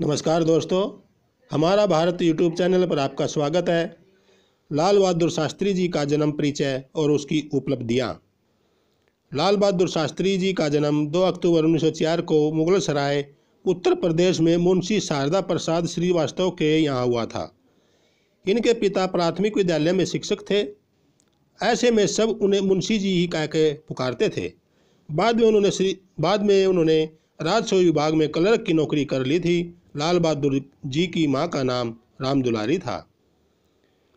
नमस्कार दोस्तों हमारा भारत यूट्यूब चैनल पर आपका स्वागत है लाल बहादुर शास्त्री जी का जन्म परिचय और उसकी उपलब्धियाँ लाल बहादुर शास्त्री जी का जन्म 2 अक्टूबर उन्नीस को मुगल सराय उत्तर प्रदेश में मुंशी शारदा प्रसाद श्रीवास्तव के यहाँ हुआ था इनके पिता प्राथमिक विद्यालय में शिक्षक थे ऐसे में सब उन्हें मुंशी जी ही कह के पुकारते थे बाद में उन्होंने श्री बाद में उन्होंने राजस्व विभाग में क्लर्क की नौकरी कर ली थी लाल बहादुर जी की माँ का नाम राम दुलारी था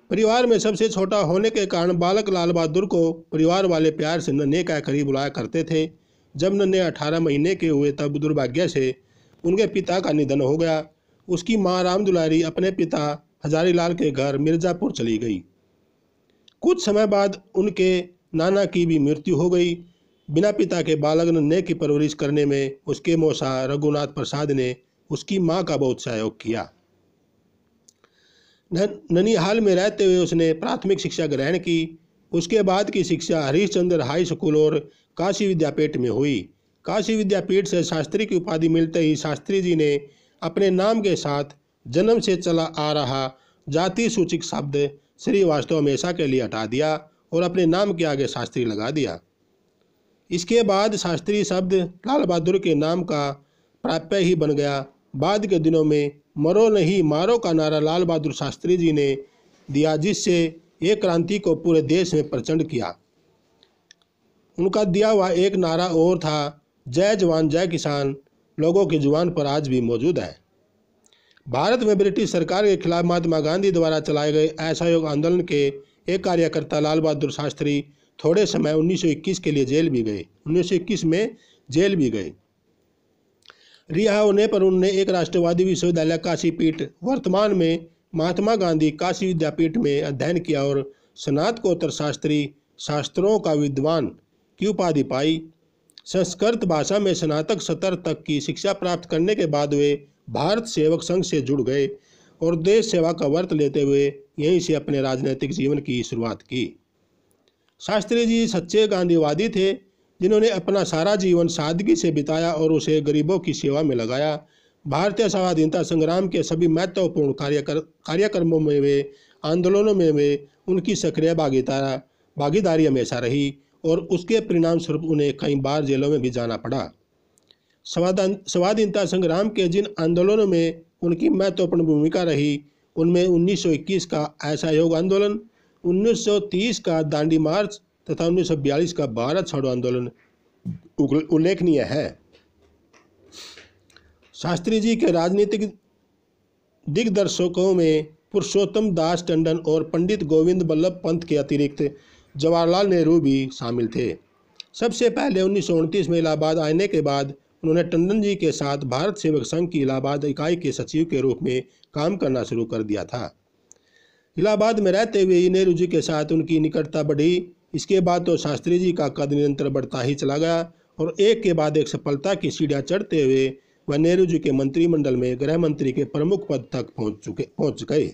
परिवार में सबसे छोटा होने के कारण बालक लाल बहादुर को परिवार वाले प्यार से नन्हे का करीब बुलाया करते थे जब नन्हे अठारह महीने के हुए तब दुर्भाग्य से उनके पिता का निधन हो गया उसकी माँ राम दुलारी अपने पिता हजारीलाल के घर मिर्ज़ापुर चली गई कुछ समय बाद उनके नाना की भी मृत्यु हो गई बिना पिता के बालक नन्हे की परवरिश करने में उसके मौसा रघुनाथ प्रसाद ने उसकी माँ का बहुत सहयोग किया ननिहाल में रहते हुए उसने प्राथमिक शिक्षा ग्रहण की उसके बाद की शिक्षा हरीशचंद्र हाई स्कूल और काशी विद्यापीठ में हुई काशी विद्यापीठ से शास्त्री की उपाधि मिलते ही शास्त्री जी ने अपने नाम के साथ जन्म से चला आ रहा जाति सूचिक शब्द श्रीवास्तव मेसा के लिए हटा दिया और अपने नाम के आगे शास्त्री लगा दिया इसके बाद शास्त्री शब्द लाल बहादुर के नाम का प्राप्य ही बन गया बाद के दिनों में मरो नहीं मारो का नारा लाल बहादुर शास्त्री जी ने दिया जिससे एक क्रांति को पूरे देश में प्रचंड किया उनका दिया हुआ एक नारा और था जय जवान जय किसान लोगों के जुबान पर आज भी मौजूद है भारत में ब्रिटिश सरकार के खिलाफ महात्मा गांधी द्वारा चलाए गए असहयोग आंदोलन के एक कार्यकर्ता लाल बहादुर शास्त्री थोड़े समय 1921 के लिए जेल भी गए 1921 में जेल भी गए रिहा होने पर उन्होंने एक राष्ट्रवादी विश्वविद्यालय काशीपीठ वर्तमान में महात्मा गांधी काशी विद्यापीठ में अध्ययन किया और स्नातकोत्तर शास्त्री शास्त्रों का विद्वान की उपाधि पाई संस्कृत भाषा में स्नातक सतर तक की शिक्षा प्राप्त करने के बाद वे भारत सेवक संघ से जुड़ गए और देश सेवा का वर्त लेते हुए यहीं से अपने राजनीतिक जीवन की शुरुआत की शास्त्री जी सच्चे गांधीवादी थे जिन्होंने अपना सारा जीवन सादगी से बिताया और उसे गरीबों की सेवा में लगाया भारतीय स्वाधीनता संग्राम के सभी महत्वपूर्ण कार्यकर कार्यक्रमों में वे आंदोलनों में वे उनकी सक्रिय भागीदारा भागीदारी हमेशा रही और उसके परिणाम स्वरूप उन्हें कई बार जेलों में भी जाना पड़ा स्वाधीनता संग्राम के जिन आंदोलनों में उनकी महत्वपूर्ण भूमिका रही उनमें 1921 का असहयोग आंदोलन 1930 का दांडी मार्च तथा उन्नीस सौ बयालीस का भारत छोड़ो आंदोलन उल्लेखनीय है शास्त्री जी के राजनीतिक दिग्दर्शकों में पुरुषोत्तम दास टंडन और पंडित गोविंद बल्लभ पंत के अतिरिक्त जवाहरलाल नेहरू भी शामिल थे सबसे पहले उन्नीस में इलाहाबाद आने के बाद उन्होंने टंडन जी के साथ भारत सेवक संघ की इलाहाबाद इकाई के सचिव के रूप में काम करना शुरू कर दिया था इलाहाबाद में रहते हुए नेहरू जी के साथ उनकी निकटता बढ़ी इसके बाद तो शास्त्री जी का कद निरंतर बढ़ता ही चला गया और एक के बाद एक सफलता की सीढ़ियाँ चढ़ते हुए वह नेहरू जी के मंत्रिमंडल में गृह मंत्री के प्रमुख पद तक पहुंच चुके पहुंच गए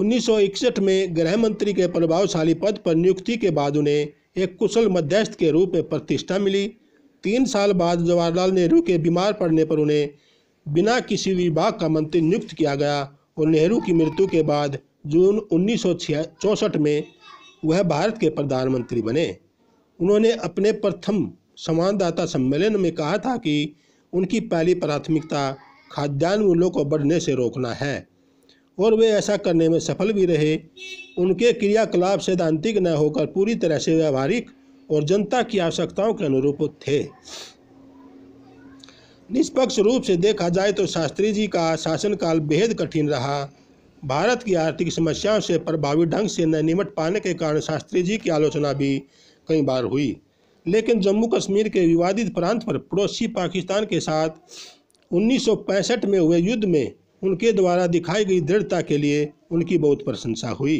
1961 में गृह मंत्री के प्रभावशाली पद पर नियुक्ति के बाद उन्हें एक कुशल मध्यस्थ के रूप में प्रतिष्ठा मिली तीन साल बाद जवाहरलाल नेहरू के बीमार पड़ने पर उन्हें बिना किसी विभाग का मंत्री नियुक्त किया गया और नेहरू की मृत्यु के बाद जून उन्नीस में वह भारत के प्रधानमंत्री बने उन्होंने अपने प्रथम संवाददाता सम्मेलन में कहा था कि उनकी पहली प्राथमिकता खाद्यान्न मूल्यों को बढ़ने से रोकना है और वे ऐसा करने में सफल भी रहे उनके क्रियाकलाप सैद्धांतिक न होकर पूरी तरह से व्यावहारिक और जनता की आवश्यकताओं के अनुरूप थे निष्पक्ष रूप से देखा जाए तो शास्त्री जी का शासनकाल बेहद कठिन रहा भारत की आर्थिक समस्याओं से प्रभावी ढंग से न निमट पाने के कारण शास्त्री जी की आलोचना भी कई बार हुई लेकिन जम्मू कश्मीर के विवादित प्रांत पर पड़ोसी पाकिस्तान के साथ 1965 में हुए युद्ध में उनके द्वारा दिखाई गई दृढ़ता के लिए उनकी बहुत प्रशंसा हुई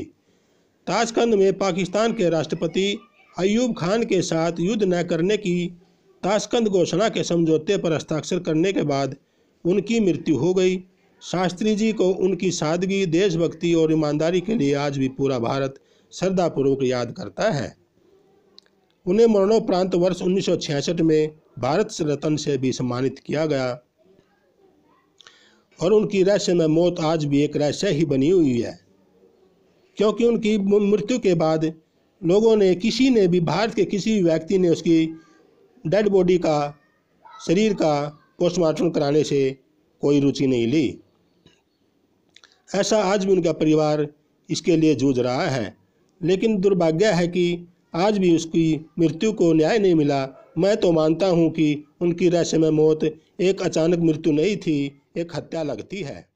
ताजकंद में पाकिस्तान के राष्ट्रपति अयूब खान के साथ युद्ध न करने की ताशकंद घोषणा के समझौते पर हस्ताक्षर करने के बाद उनकी मृत्यु हो गई शास्त्री जी को उनकी सादगी देशभक्ति और ईमानदारी के लिए आज भी पूरा भारत श्रद्धापूर्वक याद करता है उन्हें मरणोपरांत वर्ष 1966 में भारत रत्न से भी सम्मानित किया गया और उनकी रहस्य में मौत आज भी एक रहस्य ही बनी हुई है क्योंकि उनकी मृत्यु के बाद लोगों ने किसी ने भी भारत के किसी भी व्यक्ति ने उसकी डेड बॉडी का शरीर का पोस्टमार्टम कराने से कोई रुचि नहीं ली ऐसा आज भी उनका परिवार इसके लिए जूझ रहा है लेकिन दुर्भाग्य है कि आज भी उसकी मृत्यु को न्याय नहीं मिला मैं तो मानता हूँ कि उनकी रहस्यमय मौत एक अचानक मृत्यु नहीं थी एक हत्या लगती है